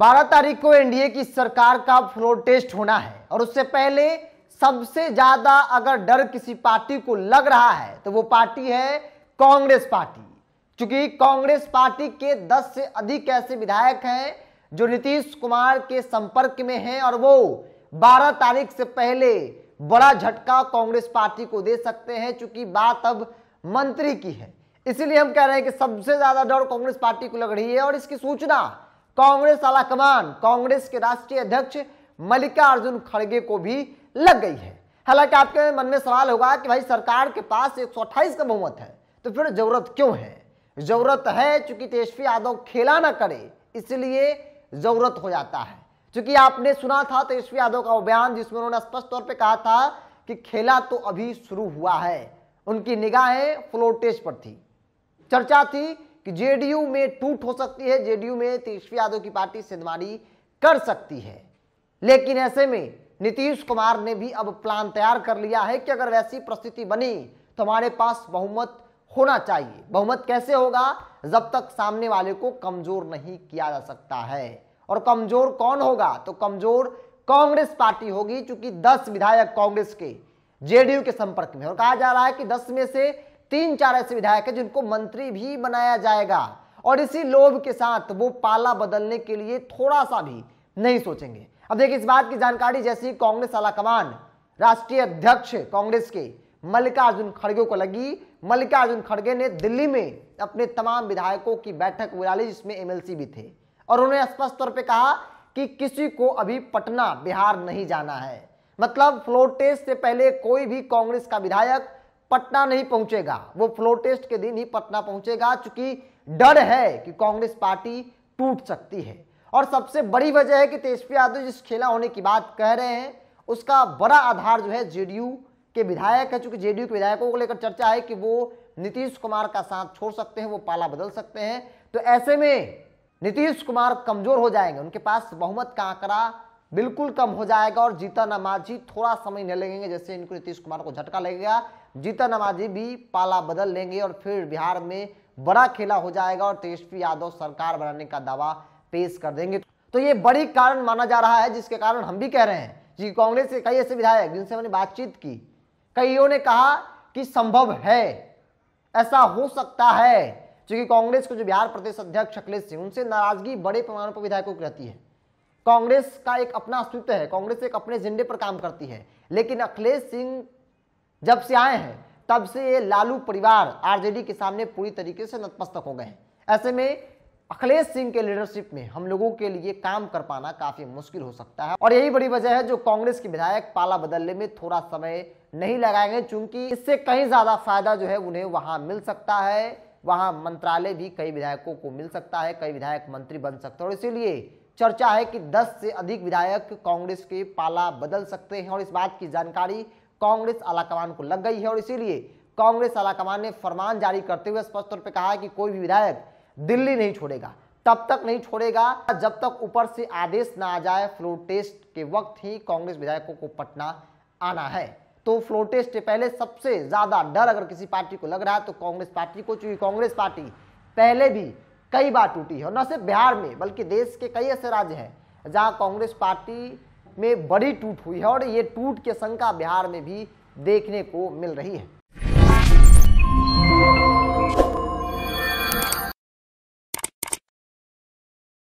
12 तारीख को एनडीए की सरकार का फ्लोर टेस्ट होना है और उससे पहले सबसे ज्यादा अगर डर किसी पार्टी को लग रहा है तो वो पार्टी है कांग्रेस पार्टी क्योंकि कांग्रेस पार्टी के 10 से अधिक ऐसे विधायक हैं जो नीतीश कुमार के संपर्क में हैं और वो 12 तारीख से पहले बड़ा झटका कांग्रेस पार्टी को दे सकते हैं चूंकि बात अब मंत्री की है इसीलिए हम कह रहे हैं कि सबसे ज्यादा डर कांग्रेस पार्टी को लग रही है और इसकी सूचना कांग्रेस आलाकमान कांग्रेस के राष्ट्रीय अध्यक्ष मल्लिकार्जुन खड़गे को भी लग गई है हालांकि आपके मन में सवाल होगा कि भाई सरकार के पास एक का बहुमत है तो फिर जरूरत क्यों है जरूरत है चूंकि तेजस्वी यादव खेला ना करे इसलिए जरूरत हो जाता है चूंकि आपने सुना था तेजस्वी यादव का बयान जिसमें उन्होंने स्पष्ट तौर पे कहा था कि खेला तो अभी शुरू हुआ है उनकी निगाहें फ्लोर टेस्ट पर थी चर्चा थी कि जेडीयू में टूट हो सकती है जेडीयू में तेजस्वी यादव की पार्टी सिंधवाड़ी कर सकती है लेकिन ऐसे में नीतीश कुमार ने भी अब प्लान तैयार कर लिया है कि अगर वैसी परिस्थिति बनी तो हमारे पास बहुमत होना चाहिए बहुमत कैसे होगा जब तक सामने वाले को कमजोर नहीं किया जा सकता है और कमजोर कौन होगा तो कमजोर कांग्रेस पार्टी होगी क्योंकि 10 विधायक कांग्रेस के जेडीयू के संपर्क में और कहा जा रहा है कि 10 में से तीन चार ऐसे विधायक हैं जिनको मंत्री भी बनाया जाएगा और इसी लोभ के साथ वो पाला बदलने के लिए थोड़ा सा भी नहीं सोचेंगे अब देखिए इस बात की जानकारी जैसी कांग्रेस आलाकमान राष्ट्रीय अध्यक्ष कांग्रेस के मल्लिकार्जुन खड़गे को लगी मल्लिकार्जुन खड़गे ने दिल्ली में अपने तमाम विधायकों की बैठक बुला ली जिसमें एमएलसी भी थे और उन्होंने स्पष्ट तौर पर कहा कि किसी को अभी पटना बिहार नहीं जाना है मतलब फ्लोर टेस्ट से पहले कोई भी कांग्रेस का विधायक पटना नहीं पहुंचेगा वो फ्लोर टेस्ट के दिन ही पटना पहुंचेगा चूंकि डर है कि कांग्रेस पार्टी टूट सकती है और सबसे बड़ी वजह है कि तेजस्वी यादव जिस खेला होने की बात कह रहे हैं उसका बड़ा आधार जो है जेडीयू के विधायक है चूंकि जेडीयू के विधायकों को लेकर चर्चा है कि वो नीतीश कुमार का साथ छोड़ सकते हैं वो पाला बदल सकते हैं तो ऐसे में नीतीश कुमार कमजोर हो जाएंगे उनके पास बहुमत का आंकड़ा बिल्कुल कम हो जाएगा और जीता नमाजी थोड़ा समय न लगेंगे जैसे इनको नीतीश कुमार को झटका लगेगा जीता नमाजी भी पाला बदल लेंगे और फिर बिहार में बड़ा खेला हो जाएगा और तेजस्वी यादव सरकार बनाने का दावा पेश कर देंगे तो ये बड़ी कारण माना जा रहा है जिसके कारण हम भी कह रहे हैं जी कांग्रेस के कई ऐसे विधायक जिनसे हमने बातचीत की कईयों ने कहा कि संभव है ऐसा हो सकता है क्योंकि कांग्रेस के जो बिहार प्रदेश अध्यक्ष अखिलेश सिंह उनसे नाराजगी बड़े पैमाने पर विधायकों की रहती है कांग्रेस का एक अपना अस्तित्व है कांग्रेस एक अपने झंडे पर काम करती है लेकिन अखिलेश सिंह जब से आए हैं तब से ये लालू परिवार आरजेडी के सामने पूरी तरीके से नतमस्तक हो गए हैं ऐसे में अखिलेश सिंह के लीडरशिप में हम लोगों के लिए काम कर पाना काफी मुश्किल हो सकता है और यही बड़ी वजह है जो कांग्रेस के विधायक पाला बदलने में थोड़ा समय नहीं लगाएंगे चूंकि इससे कहीं ज्यादा फायदा जो है उन्हें वहां मिल सकता है वहां मंत्रालय भी कई विधायकों को मिल सकता है कई विधायक मंत्री बन सकते हैं और इसीलिए चर्चा है कि 10 से अधिक विधायक कांग्रेस के पाला बदल सकते हैं और इस बात की जानकारी कांग्रेस आलाकमान को लग गई है और इसीलिए कांग्रेस आलाकमान ने फरमान जारी करते हुए स्पष्ट तौर पर कहा है कि कोई भी विधायक दिल्ली नहीं छोड़ेगा तब तक नहीं छोड़ेगा जब तक ऊपर से आदेश ना आ जाए फ्लोर टेस्ट के वक्त ही कांग्रेस विधायकों को पटना आना है तो फ्लोर टेस्ट से पहले सबसे ज्यादा डर अगर किसी पार्टी को लग रहा है तो कांग्रेस पार्टी को चूंकि कांग्रेस पार्टी पहले भी कई बार टूटी है और न सिर्फ बिहार में बल्कि देश के कई ऐसे राज्य हैं जहां कांग्रेस पार्टी में बड़ी टूट हुई है और ये टूट की शंका बिहार में भी देखने को मिल रही है